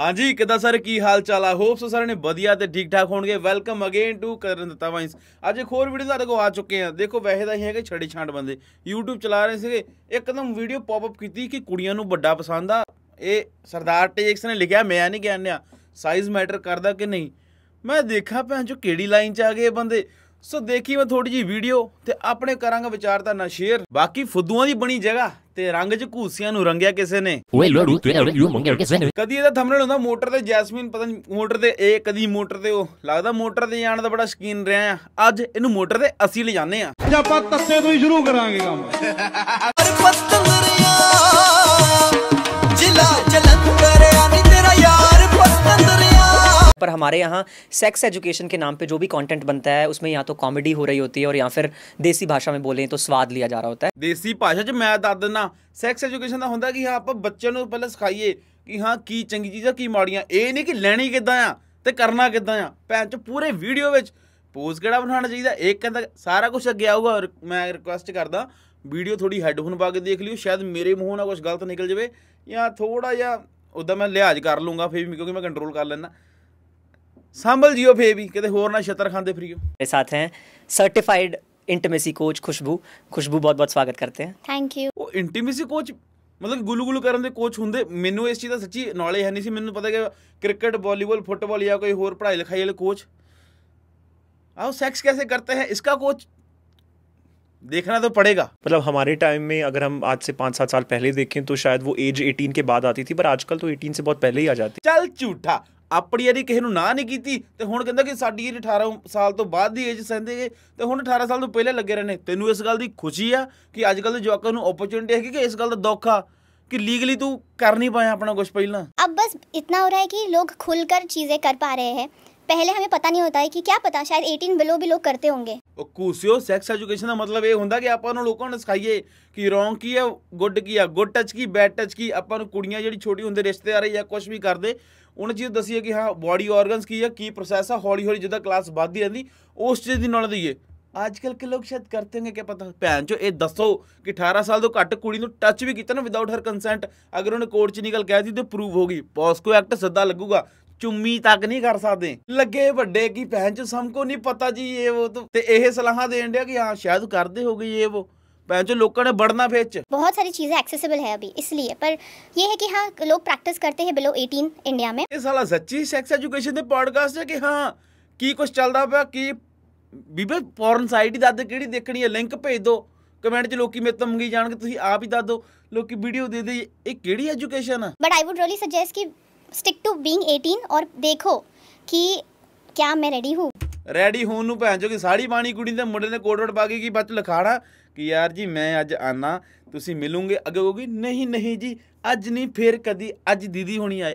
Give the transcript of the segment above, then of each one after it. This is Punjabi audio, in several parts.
ਹਾਂਜੀ ਕਿਦਾਂ ਸਰ ਕੀ ਹਾਲ ਚਾਲ ਆ ਹੋਪਸ ਸਰ ਨੇ ਵਧੀਆ ਤੇ ਠੀਕ ਠਾਕ ਹੋਣਗੇ ਵੈਲਕਮ ਅਗੇਨ ਟੂ ਕਰਨ ਦਿੱਤਾ ਵਾਈਸ ਅੱਜ ਇੱਕ ਹੋਰ ਵੀਡੀਓ ਸਾਡੇ ਕੋਲ ਆ ਚੁੱਕੇ ਆ ਦੇਖੋ ਵੈਸੇ ਤਾਂ ਹੀ ਹੈਗੇ ਛੜੀ ਛਾਂਡ ਬੰਦੇ YouTube ਚਲਾ ਰਹੇ ਸੀਗੇ ਇੱਕਦਮ ਵੀਡੀਓ ਪੌਪ ਅਪ ਕੀਤੀ ਕਿ ਕੁੜੀਆਂ ਨੂੰ ਵੱਡਾ ਪਸੰਦ ਆ ਇਹ ਸਰਦਾਰ ਟੇਕਸ ਨੇ ਲਿਖਿਆ ਮੈਂ ਨਹੀਂ ਗਿਆਨਿਆ ਸਾਈਜ਼ ਮੈਟਰ ਕਰਦਾ ਕਿ ਨਹੀਂ ਮੈਂ ਦੇਖਾ ਭੈਣ ਜੋ ਕਿਹੜੀ ਲਾਈਨ 'ਚ ਆ ਗਏ ਬੰਦੇ ਸੋ ਦੇਖੀ ਮੈਂ ਥੋੜੀ ਜੀ ਵੀਡੀਓ ਤੇ ਆਪਣੇ ਕਰਾਂਗਾ ਵਿਚਾਰ ਤਾਂ ਨਾ ਸ਼ੇਅਰ ਬਾਕੀ ਫੁੱਦੂਆਂ ਦੀ ਬਣੀ ਜਗ੍ਹਾ ਤੇ ਰੰਗ 'ਚ ਘੂਸੀਆਂ ਨੂੰ ਰੰਗਿਆ ਕਿਸੇ ਨੇ ਓਏ ਤੇ ਕਿਸੇ ਨੇ ਕਦੀ ਇਹਦਾ ਥੰਬਨੇਲ ਹੁੰਦਾ ਮੋਟਰ ਤੇ ਜੈਸਮੀਨ ਪਤਾ ਨਹੀਂ ਮੋਟਰ ਤੇ ਇਹ ਕਦੀ ਮੋਟਰ ਤੇ ਉਹ ਲੱਗਦਾ ਮੋਟਰ ਤੇ ਜਾਣ ਦਾ ਬੜਾ ਸ਼ਕੀਨ ਰਿਹਾ ਆ ਅੱਜ ਇਹਨੂੰ ਮੋਟਰ ਤੇ ਅਸੀਂ ਲੈ ਜਾਂਦੇ ਆ ਆਪਾਂ ਤੱਤੇ ਤੋਂ ਹੀ ਸ਼ੁਰੂ ਕਰਾਂਗੇ ਕੰਮ पर हमारे यहाँ सेक्स एजुकेशन के नाम पे जो भी कंटेंट बनता है उसमें या तो कॉमेडी हो रही होती है और या फिर ਦੇਸੀ ਭਾਸ਼ਾ ਵਿੱਚ ਬੋਲੇ ਤਾਂ ਸਵਾਦ ਲਿਆ ਜਾ ਰਿਹਾ ਹੁੰਦਾ ਹੈ ਦੇਸੀ ਭਾਸ਼ਾ 'ਚ ਮੈਂ ਦੱਸ ਦਿੰਨਾ ਸੈਕਸ ਐਜੂਕੇਸ਼ਨ ਦਾ ਹੁੰਦਾ ਕਿ ਹਾਂ ਆਪਾਂ ਬੱਚਿਆਂ ਨੂੰ ਪਹਿਲਾਂ ਸਿਖਾਈਏ ਕਿ ਹਾਂ ਕੀ ਚੰਗੀ ਚੀਜ਼ਾਂ ਕੀ ਮਾੜੀਆਂ ਇਹ ਨਹੀਂ ਕਿ ਲੈਣੀ ਕਿੱਦਾਂ ਆ ਤੇ ਕਰਨਾ ਕਿੱਦਾਂ ਆ ਭੈਣ ਚ ਪੂਰੇ ਵੀਡੀਓ ਵਿੱਚ ਪੋਜ਼ ਕਿਹੜਾ ਬਣਾਉਣਾ ਚਾਹੀਦਾ ਇੱਕ ਕਹਿੰਦਾ ਸਾਰਾ ਕੁਝ ਅੱਗੇ ਆਊਗਾ ਮੈਂ ਰਿਕੁਐਸਟ ਕਰਦਾ ਵੀਡੀਓ ਥੋੜੀ ਹੈੱਡਫੋਨ ਪਾ ਕੇ ਦੇਖ ਲਿਓ ਸ਼ਾਇਦ ਮੇਰੇ ਮੂੰਹੋਂ ਨਾ ਕੁਝ ਗਲਤ ਨਿਕਲ ਜਾਵੇ ਜਾਂ ਥੋੜਾ ਜਿਹਾ ਉਦਾਂ ਮੈਂ ਲਿਹਾਜ਼ ਕਰ ਲੂੰਗਾ ਫਿਰ ਵੀ ਕਿਉਂਕਿ ਮੈਂ ਕੰਟਰੋਲ ਕਰ ਲੈਣਾ ਸੰਭਲ ਜਿਓ ਫੇ ਵੀ ਕਿਤੇ ਹੋਰ ਨਾ ਛਤਰ ਖਾਂਦੇ ਫਰੀਓ ਮੇਰੇ ਸਾਥ ਹੈ सर्टिफाइड इंटीमेसी कोच खुशबू ਖੁਸ਼ਬੂ ਬਹੁਤ ਬਹੁਤ ਸਵਾਗਤ ਕਰਤੇ ਹੈ ਥੈਂਕ ਯੂ ਉਹ ਇੰਟੀਮੇਸੀ ਕੋਚ ਮਤਲਬ ਗੁਲੂ ਗੁਲੂ ਕਰਨ ਦੇ ਕੋਚ ਹੁੰਦੇ ਮੈਨੂੰ ਇਸ ਚੀਜ਼ ਦਾ ਸੱਚੀ ਨੌਲੇਜ ਹੈ ਨਹੀਂ ਸੀ ਮੈਨੂੰ ਪਤਾ ਕਿ ਕ੍ਰਿਕਟ ਵਾਲੀਬਾਲ ਫੁੱਟਬਾਲ ਜਾਂ ਕੋਈ ਹੋਰ ਪੜ੍ਹਾਈ ਲਿਖਾਈ ਵਾਲੇ ਕੋਚ आओ सेक्स कैसे करते हैं इसका कोच देखना तो पड़ेगा मतलब हमारे टाइम में अगर हम आज से पाँच सात साल पहले देखें तो शायद वो एज 18 के बाद आती थी पर आजकल तो 18 से बहुत पहले ही आ जाती चल झूठा ਆਪਣੀ ਇਹਦੀ ਕਿਸੇ ਨੂੰ ਨਾ ਨਹੀਂ ਕੀਤੀ ਤੇ ਹੁਣ ਕਹਿੰਦਾ ਕਿ ਸਾਡੀ ਇਹ 18 ਸਾਲ ਤੋਂ ਬਾਅਦ ਦੀ ਏਜ ਸਹਿੰਦੇਗੇ ਤੇ ਹੁਣ 18 ਸਾਲ ਤੋਂ ਪਹਿਲੇ ਲੱਗੇ ਨੇ ਤੈਨੂੰ ਇਸ ਗੱਲ ਦੀ ਖੁਸ਼ੀ ਆ ਕਿ ਅੱਜ ਕੱਲ ਦੇ ਜਵਾਕਾਂ ਨੂੰ ਓਪਰਚੁਨਿਟੀ ਹੈ ਕਿ ਇਸ ਗੱਲ ਦਾ ਦੁੱਖ ਆ ਕਿ ਲੀਗਲੀ ਤੂੰ ਕਰ ਨਹੀਂ ਪਾਇਆ ਆਪਣਾ ਕੁਝ ਪਹਿਲਾਂ ਅਬ ਬਸ ਇਤਨਾ ਹੋ ਰਿਹਾ ਹੈ ਕਿ ਲੋਕ ਖੁੱਲ ਕੇ ਚੀਜ਼ੇ ਕਰ ਪਾ ਰਹੇ ਹੈ पहले हमें पता नहीं होता है कि क्या पता शायद 18 ਬਿਲੋ ਵੀ ਲੋਕ ਕਰਤੇ ਹੋਣਗੇ ਉਹ ਕੂਸਿਓ ਸੈਕਸ ਐਜੂਕੇਸ਼ਨ ਦਾ ਮਤਲਬ ਇਹ ਹੁੰਦਾ ਕਿ ਆਪਾਂ ਨੂੰ ਲੋਕਾਂ ਨੂੰ ਸਿਖਾਈਏ ਕਿ ਰੌਂਗ ਕੀ ਹੈ ਗੁੱਡ ਕੀ ਹੈ ਗੁੱਡ ਟੱਚ ਕੀ ਬੈਡ ਟੱਚ ਕੀ ਆਪਾਂ ਨੂੰ ਕੁੜੀਆਂ ਜਿਹੜੀ ਛੋਟੀ ਹੁੰਦੇ ਰਿਸ਼ਤੇਦਾਰ ਜਾਂ ਕੁਝ ਵੀ ਕਰਦੇ ਉਹਨਾਂ ਚੀਜ਼ ਦੱਸੀਏ ਕਿ ਹਾਂ ਬਾਡੀ ਆਰਗਨਸ ਕੀ ਹੈ ਕੀ ਪ੍ਰੋਸੈਸ ਆ ਹੌਲੀ ਹੌਲੀ ਜਿੱਦਾਂ ਕਲਾਸ ਵੱਧਦੀ ਰਹਿੰਦੀ ਉਸ ਚੀਜ਼ ਦੀ ਨਾਲ ਦਈਏ ਅੱਜਕੱਲ ਕੇ ਲੋਕ ਸ਼ਾਇਦ ਕਰਤੇ ਹੋਣਗੇ ਕਿ ਪਤਾ ਭੈਣ ਚੋ ਇਹ ਦੱਸੋ ਕਿ 18 ਸਾਲ ਤੋਂ ਘੱਟ ਕੁੜੀ ਨੂੰ ਟੱਚ ਵੀ ਕੀਤਾ ਨਾ ਵਿਦਆਊਟ ਹਰ ਕੰਸੈਂਟ ਅਗਰ ਉਹਨੇ ਕੋਰਟ 'ਚ ਨਿਕਲ ਕਹਿ ਦਿੱਤੀ ਤੇ ਪ੍ਰੂਵ ਹੋਗੀ ਪੋਸਕੋ ਐਕਟ ਸੱਦਾ ਲੱਗੂਗਾ ਚੁੰਮੀ ਤੱਕ ਨਹੀਂ ਕਰ ਸਕਦੇ ਲੱਗੇ ਵੱਡੇ ਕੀ ਪਹਿਨ ਚ ਸਭ ਕੋ ਨਹੀਂ ਪਤਾ ਜੀ ਇਹ ਉਹ ਤੇ ਇਹ ਸਲਾਹਾਂ ਦੇਣ ਡਿਆ ਕਿ ਹਾਂ ਸ਼ਾਇਦ ਕਰਦੇ ਹੋਗੇ ਇਹ ਉਹ ਪਹਿਨ ਚ ਲੋਕਾਂ ਨੇ बढ़ना ਫੇਚ ਬਹੁਤ ساری ਚੀਜ਼ਾਂ ਐਕਸੈਸਿਬਲ ਹੈ ਅਭੀ ਇਸ ਲਈ ਪਰ ਇਹ ਹੈ ਕਿ ਹਾਂ ਲੋਕ ਪ੍ਰੈਕਟਿਸ ਕਰਤੇ ਹੈ ਬਿਲੋ 18 ਇੰਡੀਆ ਮੇ ਇਹ ਸਾਲਾ ਸੱਚੀ ਸੈਕਸ ਐਜੂਕੇਸ਼ਨ ਦੇ ਪੋਡਕਾਸਟ ਹੈ ਕਿ ਹਾਂ ਕੀ ਕੁਝ ਚੱਲਦਾ ਪਿਆ ਕੀ ਬੀਬੇ ਪੋਰਨ ਸਾਈਟ ਹੀ ਦੱਸ ਦੇ ਕਿਹੜੀ ਦੇਖਣੀ ਹੈ ਲਿੰਕ ਭੇਜ ਦਿਓ ਕਮੈਂਟ 'ਚ ਲੋਕੀ ਮੇਤ ਤੋਂ ਮੰਗੀ ਜਾਣਗੇ ਤੁਸੀਂ ਆਪ ਹੀ ਦੱਸ ਲੋਕੀ ਵੀਡੀਓ ਦੇ ਦੇ ਇਹ ਕਿਹੜੀ ਐਜੂਕੇਸ਼ਨ ਆ but I would really suggest ਕਿ ਸਟਿਕ ਟੂ ਬੀਇੰਗ 18 ਔਰ ਦੇਖੋ ਕਿ ਕਿਆ ਮੈਂ ਰੈਡੀ ਹੂੰ ਰੈਡੀ ਹੋਣ ਨੂੰ ਭੈਣ ਜੋ ਕਿ ਸਾੜੀ ਬਾਣੀ ਕੁੜੀ ਦੇ ਮੁੰਡੇ ਨੇ ਕੋਟ ਕੋਟ ਪਾ ਕੇ ਕੀ ਬੱਚ ਲਖਾਣਾ ਕਿ ਯਾਰ ਜੀ ਮੈਂ ਅੱਜ ਆਨਾ ਤੁਸੀਂ ਮਿਲੂਗੇ ਅੱਗੇ ਕਹੋਗੀ ਨਹੀਂ ਨਹੀਂ ਜੀ ਅੱਜ ਨਹੀਂ ਫੇਰ ਕਦੀ ਅੱਜ ਦੀਦੀ ਹੋਣੀ ਆਏ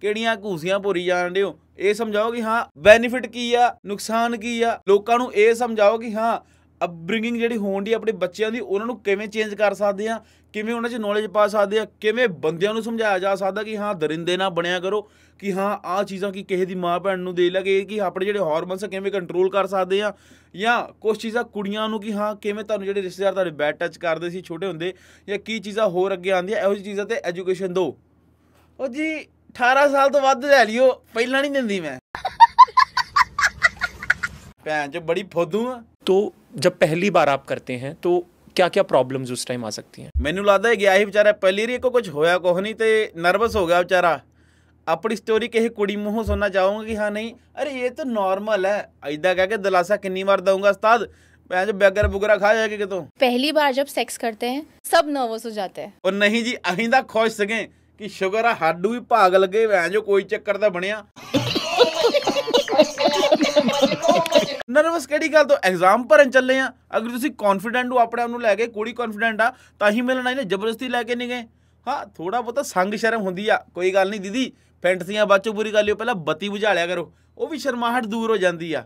ਕਿਹੜੀਆਂ ਘੂਸੀਆਂ ਭੋਰੀ ਜਾਣਦੇ ਹੋ ਇਹ ਸਮਝਾਓ ਕਿ ਹਾਂ ਬੈਨੀਫਿਟ ਕੀ ਆ ਨੁਕਸਾਨ ਕੀ ਆ ਲੋਕਾਂ ਨੂੰ ਇਹ ਸਮਝਾਓ ਕਿ ਹਾਂ ਅਪਬ੍ਰਿੰਗਿੰਗ ਜਿਹੜੀ ਹੋਣ ਦੀ ਆਪਣੇ ਬੱਚਿਆਂ ਦੀ ਉਹਨਾਂ ਨੂੰ ਕਿਵੇਂ ਚੇਂਜ ਕਰ ਸਕਦੇ ਆ ਕਿਵੇਂ ਉਹਨਾਂ 'ਚ ਨੌਲੇਜ ਪਾ ਸਕਦੇ ਆ ਕਿਵੇਂ ਬੰਦਿਆਂ ਨੂੰ ਸਮਝਾਇਆ ਜਾ ਸਕਦਾ ਕਿ ਹਾਂ ਦਰਿੰਦੇ ਨਾ ਬਣਿਆ ਕਰੋ ਕਿ ਹਾਂ ਆਹ ਚੀਜ਼ਾਂ ਕੀ ਕਿਸੇ ਦੀ ਮਾਂ ਭੈਣ ਨੂੰ ਦੇ ਲਗੇ ਕਿ ਆਪਣੇ ਜਿਹੜੇ ਹਾਰਮੋਨਸ ਕਿਵੇਂ ਕੰਟਰੋਲ ਕਰ ਸਕਦੇ ਆ ਜਾਂ ਕੁਝ ਚੀਜ਼ਾਂ ਕੁੜੀਆਂ ਨੂੰ ਕਿ ਹਾਂ ਕਿਵੇਂ ਤੁਹਾਨੂੰ ਜਿਹੜੇ ਰਿਸ਼ਤੇਦਾਰ ਤੁਹਾਡੇ ਬੈਡ ਟੱਚ ਕਰਦੇ ਸੀ ਛੋਟੇ ਹੁੰਦੇ ਜਾਂ ਕੀ ਚੀਜ਼ਾਂ ਹੋਰ ਅੱਗੇ ਆਉਂਦੀਆਂ ਇਹੋ ਜੀ ਚੀਜ਼ਾਂ ਤੇ ਐਜੂਕੇਸ਼ਨ ਦਿਓ ਉਹ ਜੀ 18 ਸਾਲ ਤੋਂ ਵੱਧ ਲੈ ਲਿਓ ਪਹਿਲਾਂ ਨਹੀਂ ਦਿੰਦੀ ਮੈਂ भैन जो बड़ी फोदू है तो जब पहली बार आप करते हैं तो क्या क्या प्रॉब्लम्स उस टाइम आ सकती हैं ਮੈਨੂੰ ਲੱਗਦਾ ਇਹ ਗਿਆ ਸੀ ਵਿਚਾਰਾ ਪਹਿਲੀ ਰੀ ਕੋ ਕੁਝ ਹੋਇਆ ਕੁਝ ਨਹੀਂ ਤੇ ਨਰਵਸ ਹੋ ਗਿਆ ਵਿਚਾਰਾ ਆਪਣੀ ਸਟੋਰੀ ਕਿਸੇ ਕੁੜੀ ਮੂੰਹੋਂ ਸੁਣਨਾ ਚਾਹੂੰਗਾ ਕਿ ਹਾਂ ਨਹੀਂ ਅਰੇ ਇਹ ਤਾਂ ਨਾਰਮਲ ਹੈ ਐਦਾਂ ਕਹਿ ਕੇ ਦਿਲਾਸਾ ਕਿੰਨੀ ਵਾਰ ਦਊਂਗਾ ਉਸਤਾਦ ਮੈਂ ਜੋ ਬੈਗਰ ਬੁਗਰਾ ਖਾ ਜਾਏਗਾ ਕਿਤੋਂ पहली बार जब सेक्स करते हैं सब नर्वस हो जाते हैं ਔਰ ਨਹੀਂ ਜੀ ਅਸੀਂ ਤਾਂ ਖੁਸ਼ ਸਗੇ ਕਿ ਸ਼ੁਗਰ ਆ ਹਾਡੂ ਵੀ ਭਾਗ ਲੱਗੇ ਮੈਂ ਜੋ ਕੋਈ ਚੱਕਰ ਤਾਂ ਬਣਿਆ ਨਰਵਸ ਕਿਹੜੀ ਗੱਲ ਤੋਂ ਐਗਜ਼ਾਮ ਭਰਨ ਚੱਲੇ ਆ ਅਗਰ ਤੁਸੀਂ ਕੌਨਫੀਡੈਂਟ ਹੋ ਆਪਣੇ ਆਪ ਨੂੰ ਲੈ ਕੇ ਕੁੜੀ ਕੌਨਫੀਡੈਂਟ ਆ ਤਾਂ ਹੀ ਮਿਲਣਾ ਇਹਨੇ ਜ਼ਬਰਦਸਤੀ ਲੈ ਕੇ ਨਹੀਂ ਗਏ ਹਾਂ ਥੋੜਾ ਬਹੁਤਾ ਸੰਗ ਸ਼ਰਮ ਹੁੰਦੀ ਆ ਕੋਈ ਗੱਲ ਨਹੀਂ ਦੀਦੀ ਫੈਂਟਸੀਆਂ ਬਾਚੋ ਪੂਰੀ ਕਰ ਲਿਓ ਪਹਿਲਾਂ ਬੱਤੀ ਬੁਝਾ ਲਿਆ ਕਰੋ ਉਹ ਵੀ ਸ਼ਰਮਾਹਟ ਦੂਰ ਹੋ ਜਾਂਦੀ ਆ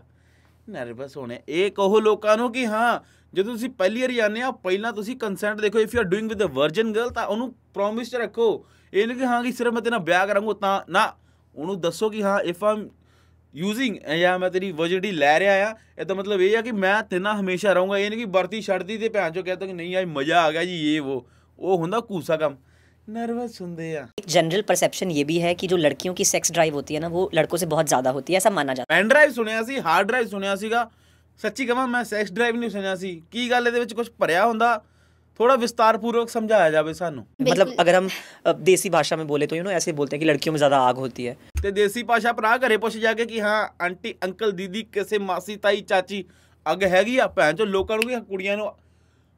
ਨਰਵਸ ਹੋਣੇ ਇਹ ਕਹੋ ਲੋਕਾਂ ਨੂੰ ਕਿ ਹਾਂ ਜਦੋਂ ਤੁਸੀਂ ਪਹਿਲੀ ਵਾਰ ਜਾਂਦੇ ਆ ਪਹਿਲਾਂ ਤੁਸੀਂ ਕੰਸੈਂਟ ਦੇਖੋ if you are doing with a virgin girl ਤਾਂ ਉਹਨੂੰ ਪ੍ਰੋਮਿਸ ਰੱਖੋ ਇਹ ਨਹੀਂ ਕਿ ਹਾਂ ਕਿ ਸਿਰਫ ਮੈਂ ਤੇਰਾ ਵਿਆਹ ਕਰਾਂਗਾ ਤਾਂ ਨਾ ਉਹਨੂੰ ਦੱਸੋ ਕਿ ਹਾਂ ਇਫ ਆਮ ਯੂਜ਼ਿੰਗ ਜਾਂ ਮੈਂ ਤੇਰੀ ਵਰਜਿਟੀ ਲੈ ਰਿਹਾ ਆ ਇਹਦਾ ਮਤਲਬ ਇਹ ਆ ਕਿ ਮੈਂ ਤੇਨਾ ਹਮੇਸ਼ਾ ਰਹੂੰਗਾ ਇਹ ਨਹੀਂ ਕਿ ਵਰਤੀ ਛੱਡਦੀ ਤੇ ਭੈਣ ਚੋ ਕਹਤਾ ਕਿ ਨਹੀਂ ਆਈ ਮਜ਼ਾ ਆ ਗਿਆ ਜੀ ਇਹ ਉਹ ਉਹ ਹੁੰਦਾ ਕੂਸਾ ਕੰਮ ਨਰਵਸ ਹੁੰਦੇ ਆ ਇੱਕ ਜਨਰਲ ਪਰਸੈਪਸ਼ਨ ਇਹ ਵੀ ਹੈ ਕਿ ਜੋ ਲੜਕੀਆਂ ਕੀ ਸੈਕਸ ਡਰਾਈਵ ਹੁੰਦੀ ਹੈ ਨਾ ਉਹ ਲੜਕੋ ਸੇ ਬਹੁਤ ਜ਼ਿਆਦਾ ਹੁੰਦੀ ਹੈ ਐਸਾ ਮੰਨਿਆ ਜਾਂਦਾ ਪੈਨ ਡਰਾਈਵ ਸੁਣਿਆ ਸੀ ਹਾਰਡ ਡਰਾਈਵ ਸੁਣਿਆ ਸੀਗਾ ਸੱਚੀ ਕਹਾਂ ਮੈਂ ਸੈਕਸ ਡਰਾਈਵ ਨਹੀਂ ਸੁਣਿਆ ਸੀ ਕੀ ਗੱਲ ਇਹਦੇ ਵਿੱਚ ਕੁਝ ਭਰਿਆ ਹੁੰਦਾ थोड़ा विस्तार पूर्वक समझाया जाए सानू मतलब अगर हम देसी भाषा में बोले तो यू नो ऐसे बोलते हैं कि लड़कियों में ज्यादा आग होती है तो देसी भाषा अपना घरे पुछ जाके कि हाँ आंटी अंकल दीदी कैसे मासी ताई चाची ਅੱਗ ਹੈਗੀ ਆ ਭੈਣ ਚੋ ਲੋਕਾਂ ਨੂੰ ਵੀ ਕੁੜੀਆਂ ਨੂੰ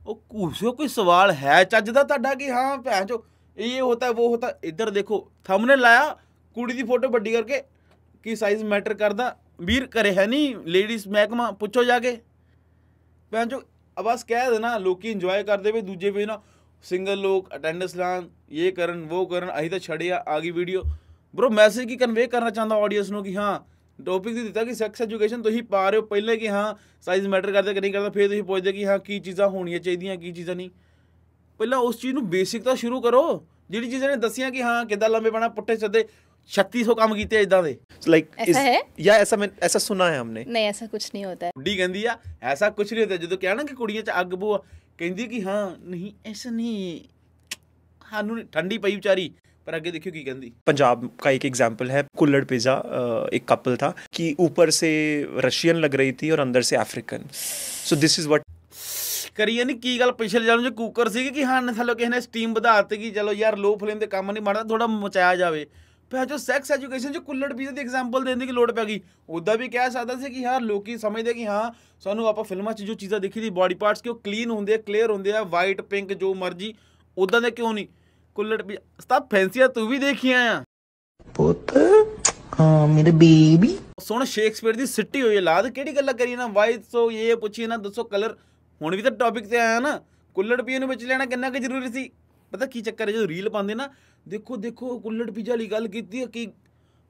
ਉਹ ਕੂਸੋ ਕੋਈ ਸਵਾਲ ਹੈ ਚੱਜ ਦਾ ਤੁਹਾਡਾ ਕਿ ਹਾਂ ਭੈਣ ਚੋ ਇਹ ਹੋਤਾ ਉਹ ਹੋਤਾ ਇੱਧਰ ਦੇਖੋ ਥੰਬਨੇਲ ਲਾਇਆ ਕੁੜੀ ਦੀ ਫੋਟੋ ਵੱਡੀ ਕਰਕੇ ਕੀ ਸਾਈਜ਼ ਮੈਟਰ ਕਰਦਾ ਵੀਰ ਕਰੇ ਹੈ ਨਹੀਂ ਲੇਡੀਜ਼ ਮਹਿਕਮਾ ਪੁੱਛੋ ਜਾ ਕੇ ਭੈਣ ਚੋ ਆ ਬਸ ਕਹਿ ਦੇਣਾ ਲੋਕੀ ਇੰਜੋਏ ਕਰਦੇ ਵੀ ਦੂਜੇ ਵੀ ਨਾ ਸਿੰਗਲ ਲੋਕ ਅਟੈਂਡੈਂਸ ਲਾਣ ਇਹ ਕਰਨ ਉਹ ਕਰਨ ਅਹੀਂ ਤਾਂ ਛੜਿਆ ਆ ਗਈ ਵੀਡੀਓ ਬ్రో ਮੈਸੇਜ ਕੀ ਕਨਵੇ ਕਰਨਾ ਚਾਹੁੰਦਾ ਆਡੀਅנס ਨੂੰ ਕਿ ਹਾਂ ਟੌਪਿਕ ਦੀ ਦਿੱਤਾ ਕਿ ਸੈਕਸ ਐਜੂਕੇਸ਼ਨ ਤੁਸੀਂ ਪਾ ਰਹੇ ਹੋ ਪਹਿਲੇ ਕਿ ਹਾਂ ਸਾਈਜ਼ ਮੈਟਰ ਕਰਦਾ ਕਿ ਨਹੀਂ ਕਰਦਾ ਫਿਰ ਤੁਸੀਂ ਪੁੱਛਦੇ ਕਿ ਹਾਂ ਕੀ ਚੀਜ਼ਾਂ ਹੋਣੀਆਂ ਚਾਹੀਦੀਆਂ ਕੀ ਚੀਜ਼ਾਂ ਨਹੀਂ ਪਹਿਲਾਂ ਉਸ ਚੀਜ਼ ਨੂੰ ਬੇਸਿਕ ਤਾਂ ਸ਼ੁਰੂ ਕਰੋ ਜਿਹੜੀ ਚੀਜ਼ਾਂ ਨੇ ਦੱਸੀਆਂ ਕਿ ਹਾਂ ਕਿੱਦਾਂ ਲੰਬੇ ਬਣਾ ਪੁੱਠੇ ਸਦੇ 3600 ਕੰਮ ਕੀਤੇ ਇਦਾਂ ਦੇ ਲਾਈਕ ਐਸਾ ਹੈ ਜਾਂ ਐਸਾ ਮੈਂ ਐਸਾ ਸੁਣਾ ਹੈ ਹਮਨੇ ਨਹੀਂ ਐਸਾ ਕੁਝ ਨਹੀਂ ਹੁੰਦਾ ਬੁੱਢੀ ਕਹਿੰਦੀ ਆ ਐਸਾ ਕੁਝ ਨਹੀਂ ਹੁੰਦਾ ਜਦੋਂ ਕਹਿਣਾ ਕਿ ਕੁੜੀਆਂ 'ਚ ਅੱਗ ਬੋ ਕਹਿੰਦੀ ਕਿ ਹਾਂ ਨਹੀਂ ਐਸਾ ਨਹੀਂ ਸਾਨੂੰ ਠੰਡੀ ਪਈ ਵਿਚਾਰੀ पर आगे देखियो की गंदी पंजाब का एक एग्जाम्पल है कुल्लड़ पिज़्ज़ा एक कपल था कि ऊपर से रशियन लग रही थी और अंदर से African so this is what ਕਰੀ ਨਹੀਂ ਕੀ ਗੱਲ ਪਿਛਲੇ ਜਾਨ ਚ ਕੁੱਕਰ ਸੀ ਕਿ ਹਾਂ ਥੱਲੇ ਕਿਸੇ ਨੇ ਸਟੀਮ ਵਧਾ ਦਿੱਤੀ ਕਿ ਚਲੋ ਯਾਰ ਲੋ ਫਲੇਮ ਤੇ ਕੰਮ ਨਹੀਂ ਮਾਰਦਾ ਥੋੜਾ ਮਚਾਇਆ ਜਾਵੇ ਪਰ ਜੋ ਸੈਕਸ ਐਜੂਕੇਸ਼ਨ ਜੋ ਕੁੱਲੜ ਵੀਜ਼ੇ ਦੀ ਐਗਜ਼ਾਮਪਲ ਦੇਣ ਦੀ ਲੋੜ ਪੈ ਗਈ ਉਦਾਂ ਵੀ ਕਹਿ ਸਕਦਾ ਸੀ ਕਿ ਯਾਰ ਲੋਕੀ ਸਮਝਦੇ ਕਿ ਹਾਂ ਸਾਨੂੰ ਆਪਾਂ ਫਿਲਮਾਂ ਚ ਜੋ ਚੀਜ਼ਾਂ ਦੇਖੀ ਦੀ ਬਾਡੀ ਪਾਰਟਸ ਕਿ ਉਹ ਕਲੀਨ ਹੁੰਦੇ ਆ ਕਲੀਅਰ ਹੁੰਦੇ ਆ ਵਾਈਟ ਪਿੰਕ ਜੋ ਮਰਜੀ ਉਦਾਂ ਦੇ ਕਿਉਂ ਨਹੀਂ ਕੁੱਲੜ ਵੀ ਸਤਾ ਫੈਂਸੀਆ ਤੂੰ ਵੀ ਦੇਖੀਆਂ ਆ ਪੁੱਤ ਹਾਂ ਮੇਰੇ ਬੇਬੀ ਸੁਣ ਸ਼ੇਕਸਪੀਅਰ ਦੀ ਸਿੱਟੀ ਹੋਈ ਲਾਦ ਕਿਹੜੀ ਗੱਲ ਕਰੀ ਨਾ ਵਾਈਟ ਸੋ ਇਹ ਪੁੱਛੀ ਨਾ ਦੱਸੋ ਕਲਰ ਹੁਣ ਵੀ ਤਾਂ ਟੌਪਿਕ ਤੇ ਆਇਆ ਨਾ ਕੁੱਲੜ ਪੀਣ ਨੂੰ ਵਿੱਚ ਲੈਣਾ ਕਿੰਨਾ ਕੁ ਜ਼ਰੂਰੀ ਸੀ ਪਤਾ ਕੀ ਚੱਕਰ ਹੈ ਜਦੋਂ ਰੀਲ ਪਾਉਂਦੇ ਨਾ ਦੇਖੋ ਦੇਖੋ ਕੁੱਲੜ ਪੀਜ਼ਾ ਵਾਲੀ ਗੱਲ ਕੀਤੀ ਹੈ ਕਿ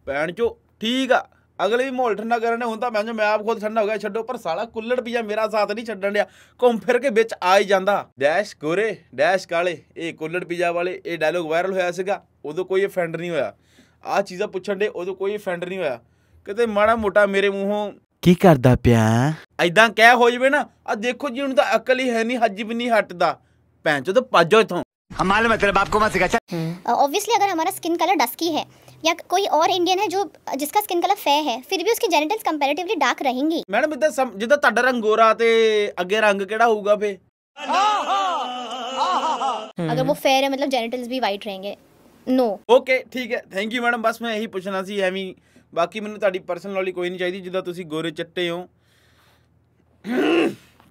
ਭੈਣ ਚੋ ਠੀਕ ਆ ਅਗਲੇ ਵੀ ਮੋਲ ਠੰਡਾ ਕਰਨੇ ਹੁੰਦਾ ਮੈਂ ਜੋ ਮੈਂ ਆਪ ਖੁਦ ਠੰਡਾ ਹੋ ਗਿਆ ਛੱਡੋ ਪਰ ਸਾਲਾ ਕੁੱਲੜ ਪੀਜਾ ਮੇਰਾ ਸਾਥ ਨਹੀਂ ਛੱਡਣ ਰਿਹਾ ਘੁੰਮ ਫਿਰ ਕੇ ਵਿੱਚ ਆ ਹੀ ਜਾਂਦਾ ਡੈਸ਼ ਗੋਰੇ ਡੈਸ਼ ਕਾਲੇ ਇਹ ਕੁੱਲੜ ਪੀਜਾ ਵਾਲੇ ਇਹ ਡਾਇਲੋਗ ਵਾਇਰਲ ਹੋਇਆ ਸੀਗਾ ਉਦੋਂ ਕੋਈ ਅਫੈਂਡ ਨਹੀਂ ਹੋਇਆ ਆ ਚੀਜ਼ਾਂ ਪੁੱਛਣ ਦੇ ਉਦੋਂ ਕੋਈ ਅਫੈਂਡ ਨਹੀਂ ਹੋਇਆ ਕਿਤੇ ਮਾੜਾ ਮੋਟਾ ਮੇਰੇ ਮੂੰਹੋਂ ਕੀ ਕਰਦਾ ਪਿਆ ਐਦਾਂ ਕਹਿ ਹੋ ਜਵੇ ਨਾ ਆ ਦੇਖੋ ਜੀ ਹੁਣ ਤਾਂ ਅਕਲ ਹੀ ਹੈ ਨਹੀਂ ਹੱਜ ਵੀ ਨਹੀਂ ਹਟਦਾ ਭੈਣ ਚੋ ਤਾਂ ਪਾਜੋ ਇਥੋਂ हम मालूम है तेरे बाप को मत सिखा ऑब्वियसली अगर हमारा स्किन कलर डस्की है या कोई और इंडियन है जो जिसका स्किन कलर ਫੇਅਰ ਹੈ ਫਿਰ ਵੀ ਉਸकी ਜੈਨਿਟਲਸ ਕੰਪੈਰੀਟਿਵਲੀ ਡਾਰਕ ਰਹਿਣਗੀ ਮੈਡਮ ਇਦਾਂ ਜਿੱਦਾਂ ਤੁਹਾਡਾ ਰੰਗ ਗੋਰਾ ਤੇ ਅੱਗੇ ਰੰਗ ਕਿਹੜਾ ਹੋਊਗਾ ਫੇ अगर वो फेयर है मतलब जेनिटल्स भी वाइट रहेंगे नो ओके ठीक है ਥੈਂਕ ਯੂ ਮੈਡਮ ਬਸ ਮੈਂ ਇਹੀ ਪੁੱਛਣਾ ਸੀ ਐਵੇਂ ਬਾਕੀ ਮੈਨੂੰ ਤੁਹਾਡੀ ਪਰਸਨਲ ਨੌਲੇਜ ਕੋਈ ਨਹੀਂ ਚਾਹੀਦੀ ਜਿੱਦਾਂ ਤੁਸੀਂ ਗੋਰੇ ਚੱਟੇ ਹੋ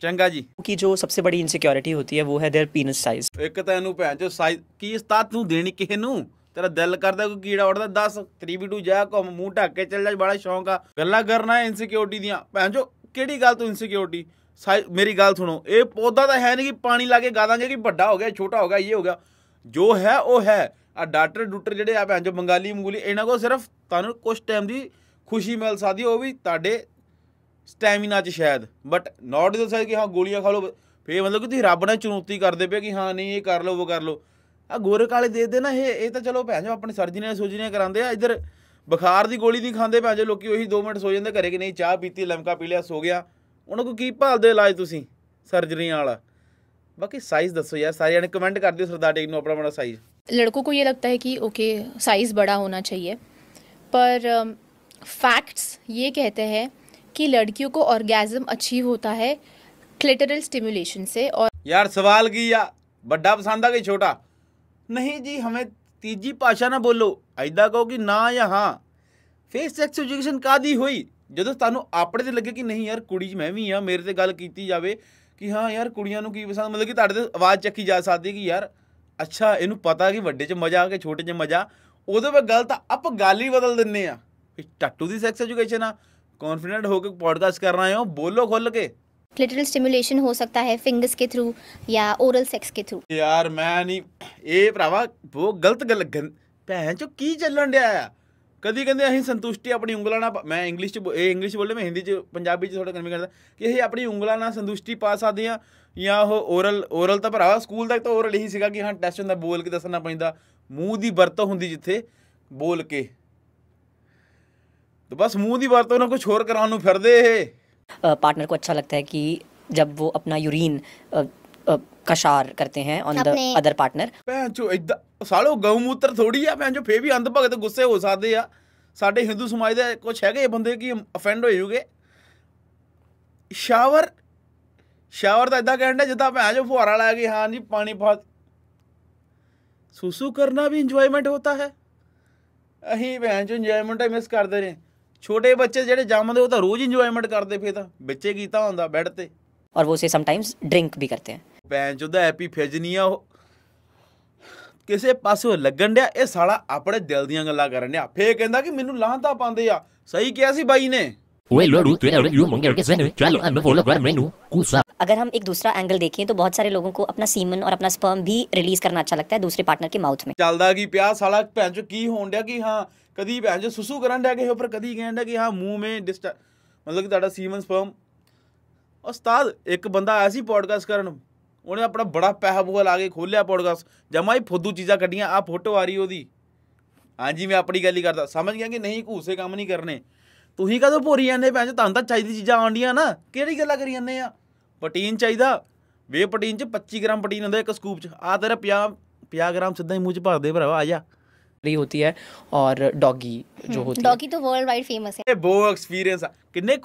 ਚੰਗਾ ਜੀ ਕਿ ਜੋ ਸਭ ਤੋਂ ਵੱਡੀ ਇਨਸਿਕਿਉਰਿਟੀ ਹੁੰਦੀ ਹੈ ਉਹ ਹੈ देयर ਪੀਨਸ ਸਾਈਜ਼ ਇੱਕ ਤਾਂ ਇਹਨੂੰ ਭੈਣ ਜੋ ਸਾਈਜ਼ ਕੀ ਸਤਾ ਤੂੰ ਦੇਣੀ ਕਿਸੇ ਨੂੰ ਤੇਰਾ ਦਿਲ ਕਰਦਾ ਕੋਈ ਕੀੜਾ ਉੜਦਾ ਦੱਸ 3v2 ਜਾ ਕੋ ਮੂੰਹ ਢੱਕ ਕੇ ਚੱਲ ਜਾ ਬੜਾ ਸ਼ੌਂਕ ਆ ਗੱਲਾਂ ਕਰਨਾ ਹੈ ਇਨਸਿਕਿਉਰਿਟੀ ਦੀਆਂ ਭੈਣ ਜੋ ਕਿਹੜੀ ਗੱਲ ਤੋਂ ਇਨਸਿਕਿਉਰਿਟੀ ਮੇਰੀ ਗੱਲ ਸੁਣੋ ਇਹ ਪੌਦਾ ਤਾਂ ਹੈ ਨਹੀਂ ਕਿ ਪਾਣੀ ਲਾ ਕੇ ਗਾਦਾਂਗੇ ਕਿ ਵੱਡਾ ਹੋ ਗਿਆ ਛੋਟਾ ਹੋ ਗਿਆ ਇਹ ਹੋ ਗਿਆ ਜੋ ਹੈ ਉਹ ਹੈ ਆ ਡਾਕਟਰ ਡਾਕਟਰ ਜਿਹੜੇ ਆ ਭੈਣ ਜੋ ਬੰਗਾਲੀ ਮੂਗਲੀ ਇਹਨਾਂ ਕੋ ਸਿਰਫ ਤੁਹਾਨੂੰ ਕੁਝ ਟਾਈਮ ਦੀ ਖੁਸ਼ੀ ਮਿਲ ਸਕਦੀ ਉਹ ਵੀ ਤੁਹਾਡੇ ਸਟੈਮੀਨਾ 'ਚ ਸ਼ਾਇਦ ਬਟ ਨਾਟ ਦੇ ਸਾਈਡ ਕਿ ਹਾਂ ਗੋਲੀਆਂ ਖਾ ਲਓ ਫੇ ਮਤਲਬ ਕਿ ਤੁਸੀਂ ਰੱਬ ਨਾਲ ਚੁਣੌਤੀ ਕਰਦੇ ਪਏ ਕਿ ਹਾਂ ਨਹੀਂ ਇਹ ਕਰ ਲਓ ਉਹ ਕਰ ਲਓ ਆ ਗੋਰੇ ਕਾਲੇ ਦੇ ਦੇ ਨਾ ਇਹ ਇਹ ਤਾਂ ਚਲੋ ਭੈਣ ਜੋ ਨਾਲ ਸੋਜਰੀ ਨਾਲ ਕਰਾਉਂਦੇ ਆ ਇਧਰ ਬੁਖਾਰ ਦੀ ਗੋਲੀ ਨਹੀਂ ਖਾਂਦੇ ਭੈਣ ਜੋ ਲੋਕੀ ਉਹੀ 2 ਮਿੰਟ ਸੋ ਜਾਂਦੇ ਘਰੇ ਕਿ ਨਹੀਂ ਚਾਹ ਪੀਤੀ ਲਮਕਾ ਪੀ ਲਿਆ ਸੋ ਗਿਆ ਉਹਨਾਂ ਕੋ ਕੀ ਭਾਲਦੇ ਇਲਾਜ ਤੁਸੀਂ ਸਰਜਰੀਆਂ ਵਾਲਾ ਬਾਕੀ ਸਾਈਜ਼ ਦੱਸੋ ਯਾਰ ਸਾਰੇ ਜਣੇ ਕਮੈਂਟ ਕਰ ਦਿਓ ਸਰਦਾਰ ਟੇਕ ਨੂੰ ਆਪਣਾ ਬੜਾ ਸਾਈਜ਼ ਲੜਕੋ ਕੋ ਇਹ लगता ਹੈ ਕਿ ਓਕੇ ਸਾਈਜ਼ ਬੜਾ ਹੋਣਾ ਚਾਹੀਏ ਪਰ ਫੈਕਟਸ ਇਹ ਕਹਤੇ ਹੈ कि लड़कियों को ऑर्गेजम अचीव होता है क्लिटरल स्टिमुलेशन से और यार सवाल किया बड़ा पसंद आ कि छोटा नहीं जी हमें तीजी भाषा ना ਬੋਲੋ ਐਦਾਂ ਕਹੋ ਕਿ ਨਾ ਜਾਂ ਹਾਂ ਫੇਸ ਸੈਕਸ ਐਜੂਕੇਸ਼ਨ ਕਾਦੀ ਹੋਈ ਜਦੋਂ ਤੁਹਾਨੂੰ ਆਪਣੇ ਤੇ ਲੱਗੇ ਕਿ ਨਹੀਂ ਯਾਰ ਕੁੜੀ ਮੈਂ ਵੀ ਆ ਮੇਰੇ ਤੇ ਗੱਲ ਕੀਤੀ ਜਾਵੇ ਕਿ ਹਾਂ ਯਾਰ ਕੁੜੀਆਂ ਨੂੰ ਕੀ ਪਸੰਦ ਮਤਲਬ ਕਿ ਤੁਹਾਡੇ ਤੇ ਆਵਾਜ਼ ਚੱਕੀ ਜਾ ਸਕਦੀ ਕਿ ਯਾਰ ਅੱਛਾ ਇਹਨੂੰ ਪਤਾ ਕਿ ਵੱਡੇ 'ਚ ਮਜ਼ਾ ਆ ਕੇ ਛੋਟੇ 'ਚ ਮਜ਼ਾ ਉਹਦੇ ਪਰ ਗਲਤ ਆਪਾਂ ਗੱਲ ਹੀ ਬਦਲ ਦਿੰਨੇ ਆ ਵੀ ਟੱਟੂ ਦੀ ਸੈਕਸ ਐਜੂਕੇਸ਼ਨ ਆ ਕੌਨਫੀਡੈਂਟ ਹੋ ਕੇ ਪੋਡਕਾਸਟ ਕਰ ਰਹੇ ਹੋ ਬੋਲੋ ਖੁੱਲ ਕੇ ਕਲਿਟਰਲ ਸਟਿਮੂਲੇਸ਼ਨ ਹੋ ਸਕਦਾ ਹੈ ਫਿੰਗਰਸ ਕੇ ਥਰੂ ਜਾਂ ਓਰਲ ਸੈਕਸ ਕੇ ਥਰੂ ਯਾਰ ਮੈਂ ਨਹੀਂ ਇਹ ਭਰਾਵਾ ਉਹ ਗਲਤ ਗੱਲ ਲੱਗਣ ਭੈਣ ਚੋ ਕੀ ਚੱਲਣ ਡਿਆ ਆ ਕਦੀ ਕਹਿੰਦੇ ਅਸੀਂ ਸੰਤੁਸ਼ਟੀ ਆਪਣੀ ਉਂਗਲਾਂ ਨਾਲ ਮੈਂ ਇੰਗਲਿਸ਼ ਚ ਇਹ ਇੰਗਲਿਸ਼ ਬੋਲੇ ਮੈਂ ਹਿੰਦੀ ਚ ਪੰਜਾਬੀ ਚ ਥੋੜਾ ਕਨਵੇ ਕਰਦਾ ਕਿ ਅਸੀਂ ਆਪਣੀ ਉਂਗਲਾਂ ਨਾਲ ਸੰਤੁਸ਼ਟੀ ਪਾ ਸਕਦੇ ਆ ਜਾਂ ਉਹ ਓਰਲ ਓਰਲ ਤਾਂ ਭਰਾਵਾ ਸਕੂਲ ਤੱਕ ਤਾਂ ਓਰਲ ਹੀ ਸੀਗਾ ਕਿ ਹਾਂ ਟੈਸਟ ਹੁੰਦਾ ਬੋਲ ਕੇ ਦੱਸਣਾ ਪੈਂਦਾ ਮੂੰਹ ਦੀ ਵਰਤੋਂ ਹੁੰਦੀ ਜਿੱਥੇ ਬੋਲ ਕੇ तो ਬਸ ਮੂੰਹ ਦੀ ਵਰਤੋਂ ਨਾਲ ਕੁਝ ਹੋਰ ਕਰਾਉਣ ਨੂੰ ਫਿਰਦੇ ਇਹ ਪਾਰਟਨਰ अच्छा ਅੱਛਾ ਲੱਗਦਾ ਹੈ ਕਿ ਜਦ ਉਹ ਆਪਣਾ कशार ਕਸ਼ਾਰ ਕਰਤੇ ऑन ਔਨ अदर ਅਦਰ ਭੈਣ ਚੋ ਇਦਾਂ ਸਾਲੋ ਮੂਤਰ ਥੋੜੀ ਆ ਭੈਣ ਫੇ ਵੀ ਅੰਧ ਭਗਤ ਗੁੱਸੇ ਹੋ ਸਕਦੇ ਆ ਸਾਡੇ ਹਿੰਦੂ ਸਮਾਜ ਦੇ ਕੁਝ ਹੈਗੇ ਬੰਦੇ ਕਿ ਅਫੈਂਡ ਹੋ ਜੂਗੇ ਸ਼ਾਵਰ ਸ਼ਾਵਰ ਦਾ ਇਦਾਂ ਕਹਿੰਦੇ ਜਿੱਦਾਂ ਭੈਣ ਫੁਹਾਰਾ ਲਾ ਕੇ ਹਾਂ ਜੀ ਪਾਣੀ ਫਾ ਸੁਸੂ ਕਰਨਾ ਵੀ ਇੰਜੋਇਮੈਂਟ ਹੁੰਦਾ ਹੈ ਅਹੀਂ ਭੈਣ ਚੋ ਇੰਜੋਇਮੈਂਟ ਮਿਸ ਕਰਦੇ ਨੇ ਛੋਟੇ ਬੱਚੇ ਜਿਹੜੇ ਜੰਮਦੇ ਉਹ ਤਾਂ ਰੋਜ਼ ਇੰਜੋਇਮੈਂਟ ਕਰਦੇ ਫੇ ਤਾਂ ਵਿੱਚੇ ਕੀਤਾ ਹੁੰਦਾ ਬੈੱਡ ਤੇ और वो उसे समटाइम्स ਡਰਿੰਕ ਵੀ करते हैं ਭੈਣ ਉਹਦਾ ਹੈਪੀ ਫਿਜ ਨਹੀਂ ਆ ਉਹ ਕਿਸੇ ਪਾਸੇ ਲੱਗਣ ਡਿਆ ਇਹ ਸਾਲਾ ਆਪਣੇ ਦਿਲ ਦੀਆਂ ਗੱਲਾਂ ਕਰਨ ਡਿਆ ਫੇ ਕਹਿੰਦਾ ਕਿ ਮੈਨੂੰ ਲਾਂਤਾ ਪਾਉਂਦੇ ਆ ਸਹੀ ਕਿਹਾ ਸੀ ਬਾਈ ਨੇ अगर हम एक दूसरा एंगल देखें तो बहुत सारे लोगों को अपना सीमन और अपना स्पर्म भी रिलीज करना अच्छा लगता है दूसरे पार्टनर के माउथ में ਚੱਲਦਾ ਕੀ ਪਿਆ ਸਾਲਾ ਭੈਣ ਚੋ ਕੀ ਹੋਣ ਡਿਆ ਕਿ ਹਾਂ ਕਦੀ ਭੈਣ ਚੋ ਸੁਸੂ ਕਰਨ ਡਿਆ ਕਿਸੇ ਉੱਪਰ ਕਦੀ ਕਹਿਣ ਡਿਆ ਕਿ ਹਾਂ ਮੂੰਹ ਮੇ ਡਿਸਟਰ ਮਤਲਬ ਕਿ ਤੁਹਾਡਾ ਸੀਮਨ ਸਪਰਮ ਉਸਤਾਦ ਇੱਕ ਬੰਦਾ ਆਇਆ ਸੀ ਪੋਡਕਾਸਟ ਕਰਨ ਉਹਨੇ ਆਪਣਾ ਬੜਾ ਪੈਸਾ ਪੂਆ ਲਾ ਕੇ ਖੋਲਿਆ ਪੋਡਕਾਸਟ ਜਮਾ ਹੀ ਫੁੱਦੂ ਚੀਜ਼ਾਂ ਕੱਢੀਆਂ ਆ ਫੋਟੋ ਆ ਰਹੀ ਉਹਦੀ ਹਾਂਜੀ ਮੈਂ ਆਪਣੀ ਗੱਲ ਹੀ ਕਰਦਾ ਸਮਝ ਗਿਆ ਕਿ ਨਹੀਂ ਘੂਸੇ ਕੰਮ ਨਹੀਂ ਕਰਨੇ ਤੁਸੀਂ ਕਦੋਂ ਭੋਰੀ ਜਾਂਦੇ ਪੈਂਚ ਤੁਹਾਨੂੰ ਤਾਂ ਚਾਹੀਦੀ ਚੀਜ਼ਾਂ ਆਉਂਦੀਆਂ ਨਾ ਕਿਹੜੀ ਗੱਲਾਂ ਕਰੀ ਜਾਂਦੇ ਆ ਪ੍ਰੋਟੀਨ ਚਾਹੀਦਾ ਵੇ ਪ੍ਰੋਟੀਨ ਚ 25 ਗ੍ਰਾਮ ਪ੍ਰੋਟੀਨ ਹੁੰਦਾ ਇੱਕ ਸਕੂਪ ਚ ਆ ਤੇਰਾ 50 50 ग्राम सीधा ही मुझे भर दे भरावा आ जा रही होती है और डॉगी ਡੌਗੀ ਤਾਂ ਵਰਲਡ ਵਾਈਡ ਫੇਮਸ ਹੈ ਇਹ ਬੋ ਐਕਸਪੀਰੀਅੰਸ ਆ ਕਿੰਨੇ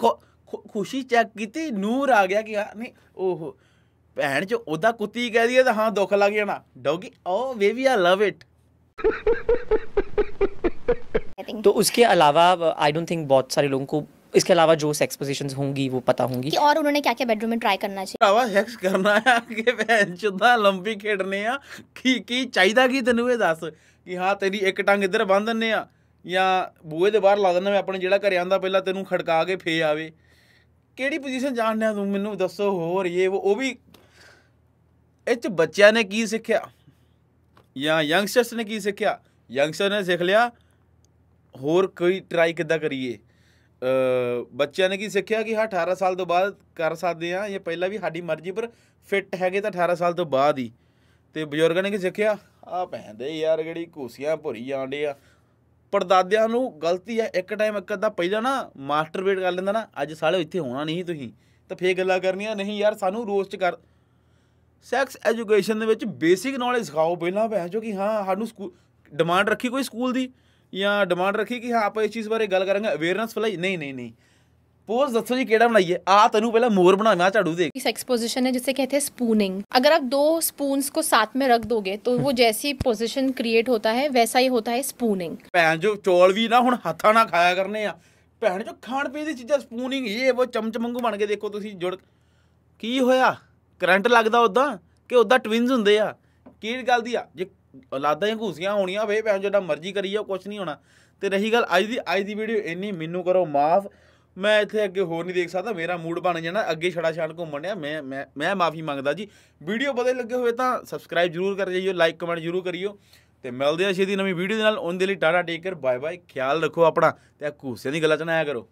ਖੁਸ਼ੀ ਚੈੱਕ ਕੀਤੀ ਨੂਰ ਆ ਗਿਆ ਕਿ ਨਹੀਂ ਓਹੋ ਭੈਣ ਚ ਉਹਦਾ ਕੁੱਤੀ ਕਹਿ ਦਈਏ ਤਾਂ ਹਾਂ ਦੁੱਖ ਲੱਗ ਜਾਣਾ ਡੌਗੀ ਓ ਵੇ ਵੀ ਆ ਲਵ ਇਟ तो उसके अलावा आई डोंट थिंक बहुत सारे लोगों को इसके अलावा जो सेक्स पोजीशंस होंगी वो पता होंगी कि और उन्होंने क्या क्या बेडरूम में ट्राई करना चाहिए अलावा सेक्स करना है ਕਿ ਵੈਂਚਦਾ ਲੰਬੀ ਖੇਡਨੇ ਆ ਕੀ ਕੀ ਚਾਹੀਦਾ ਕੀ ਤੈਨੂੰ ਇਹ ਦੱਸ ਕਿ ਹਾਂ ਤੇਰੀ ਇੱਕ ਟੰਗ ਇੱਧਰ ਬੰਨ ਦਿੰਨੇ ਆ ਜਾਂ ਬੂਹੇ ਦੇ ਬਾਹਰ ਲਾ ਦਿੰਨੇ ਮੈਂ ਆਪਣੇ ਜਿਹੜਾ ਘਰੇ ਆਂਦਾ ਪਹਿਲਾਂ ਤੈਨੂੰ ਖੜਕਾ ਕੇ ਫੇ ਆਵੇ ਕਿਹੜੀ ਪੋਜੀਸ਼ਨ ਜਾਣਨਾ ਤੂੰ ਮੈਨੂੰ ਦੱਸੋ ਹੋਰ ਇਹ ਉਹ ਵੀ ਇਹ ਚ ਬੱਚਿਆਂ ਨੇ ਕੀ ਸਿੱਖਿਆ ਜਾਂ ਯੰਗਸਟਰਸ ਨੇ ਕੀ ਸਿੱਖਿਆ ਯੰਗਸਟਰ ਨੇ ਸਿੱਖ ਲਿਆ ਹੋਰ ਕੋਈ ਟਰਾਈ ਕਿੱਦਾਂ ਕਰੀਏ ਬੱਚਿਆਂ ਨੇ ਕੀ ਸਿੱਖਿਆ ਕਿ ਹਾਂ 18 ਸਾਲ ਤੋਂ ਬਾਅਦ ਕਰ ਸਕਦੇ ਆ ਇਹ ਪਹਿਲਾਂ ਵੀ ਸਾਡੀ ਮਰਜ਼ੀ ਪਰ ਫਿੱਟ ਹੈਗੇ ਤਾਂ 18 ਸਾਲ ਤੋਂ ਬਾਅਦ ਹੀ ਤੇ ਬਜ਼ੁਰਗਾਂ ਨੇ ਕੀ ਸਿੱਖਿਆ ਆ ਭੈਂਦੇ ਯਾਰ ਜਿਹੜੀ ਘੂਸੀਆਂ ਭੁਰੀ ਜਾਂਦੇ ਆ ਪਰਦਾਦਿਆਂ ਨੂੰ ਗਲਤੀ ਹੈ ਇੱਕ ਟਾਈਮ ਇੱਕ ਅੱਧਾ ਪਹਿਲਾਂ ਨਾ ਮਾਸਟਰਬੇਟ ਕਰ ਲੈਂਦਾ ਨਾ ਅੱਜ ਸਾਲੇ ਇੱਥੇ ਹੋਣਾ ਨਹੀਂ ਤੁਸੀਂ ਤਾਂ ਫੇਰ ਗੱਲਾਂ ਕਰਨੀਆਂ ਨਹੀਂ ਯਾਰ ਸਾਨੂੰ ਰੋਸਟ ਕਰ ਸੈਕਸ ਐਜੂਕੇਸ਼ਨ ਦੇ ਵਿੱਚ ਬੇਸਿਕ ਨੌਲੇਜ ਸਿਖਾਓ ਪਹਿਲਾਂ ਭੈਣ ਜੋ ਕਿ ਹਾਂ ਸਾਨੂੰ ਸਕੂਲ ਡਿਮਾਂਡ ਰੱਖੀ ਕੋਈ ਸਕੂਲ ਦੀ ਜਾਂ ਡਿਮਾਂਡ ਰੱਖੀ ਕਿ ਹਾਂ ਆਪਾਂ ਇਸ ਚੀਜ਼ ਬਾਰੇ ਗੱਲ ਕਰਾਂਗੇ ਅਵੇਅਰਨੈਸ ਫਲਾਈ ਨਹੀਂ ਨਹੀਂ ਨਹੀਂ ਪੋਜ਼ ਦੱਸੋ ਜੀ ਕਿਹੜਾ ਬਣਾਈਏ ਆ ਤੈਨੂੰ ਪਹਿਲਾਂ ਮੋਰ ਬਣਾਵਾਂ ਝਾੜੂ ਦੇ ਇਸ ਐਕਸਪੋਜੀਸ਼ਨ ਹੈ ਜਿਸੇ ਕਹਤੇ ਸਪੂਨਿੰਗ ਅਗਰ ਆਪ ਦੋ ਸਪੂਨਸ ਕੋ ਸਾਥ ਮੇ ਰਖ ਦੋਗੇ ਤੋ ਉਹ ਜੈਸੀ ਪੋਜੀਸ਼ਨ ਕ੍ਰੀਏਟ ਹੋਤਾ ਹੈ ਵੈਸਾ ਹੀ ਹੋਤਾ ਹੈ ਸਪੂਨਿੰਗ ਭੈਣ ਜੋ ਚੌਲ ਵੀ ਨਾ ਹੁਣ ਹੱਥਾਂ ਨਾਲ ਖਾਇਆ ਕਰਨੇ ਆ ਭੈਣ ਜੋ ਖਾਣ ਪੀਣ ਦੀ ਚੀਜ਼ਾਂ ਸਪੂਨਿੰਗ ਇਹ ਉਹ ਚਮਚ ਮੰਗੂ ਬਣ ਕੇ ਦੇਖੋ ਤੁਸੀਂ ਜੁੜ ਕੀ ਹੋਇਆ ਕਰੰਟ ਲੱਗਦਾ ਉਦਾਂ ਕਿ ਉਦਾਂ ਟਵਿਨਸ ਹੁੰਦੇ ਆ ਕੀ ਗੱਲ ਦੀ ਆ ਜੇ ਔਲਾਦਾਂ ਹੀ ਘੂਸੀਆਂ ਹੋਣੀਆਂ ਵੇ ਭੈਣ ਜਿਹੜਾ ਮਰਜ਼ੀ ਕਰੀ ਜਾਓ ਕੁਝ ਨਹੀਂ ਹੋਣਾ ਤੇ ਰਹੀ ਗੱਲ ਅੱਜ ਦੀ ਅੱਜ ਦੀ ਵੀਡੀਓ ਇੰਨੀ ਮੈਨੂੰ ਕਰੋ ਮਾਫ ਮੈਂ ਇੱਥੇ ਅੱਗੇ ਹੋਰ ਨਹੀਂ ਦੇਖ ਸਕਦਾ ਮੇਰਾ ਮੂਡ ਬਣ ਜਾਣਾ ਅੱਗੇ ਛੜਾ ਛੜ ਘੁੰਮਣ ਆ ਮੈਂ ਮੈਂ ਮੈਂ ਮਾਫੀ ਮੰਗਦਾ ਜੀ ਵੀਡੀਓ ਬਦਲ ਲੱਗੇ ਹੋਵੇ ਤਾਂ ਸਬਸਕ੍ਰਾਈਬ ਜਰੂਰ ਕਰ ਜਾਈਓ ਲਾਈਕ ਕਮੈਂਟ ਜਰੂਰ ਕਰਿਓ ਤੇ ਮਿਲਦੇ ਆ ਛੇਤੀ ਨਵੀਂ ਵੀਡੀਓ ਦੇ ਨਾਲ ਉਹਨਾਂ ਦੇ ਲਈ tata take care bye bye ਖਿਆਲ ਰੱਖੋ ਆਪਣਾ ਤੇ ਘੂਸਿਆਂ ਦੀ ਗੱਲਾਂ ਚ ਨਾ ਆਇਆ ਕਰੋ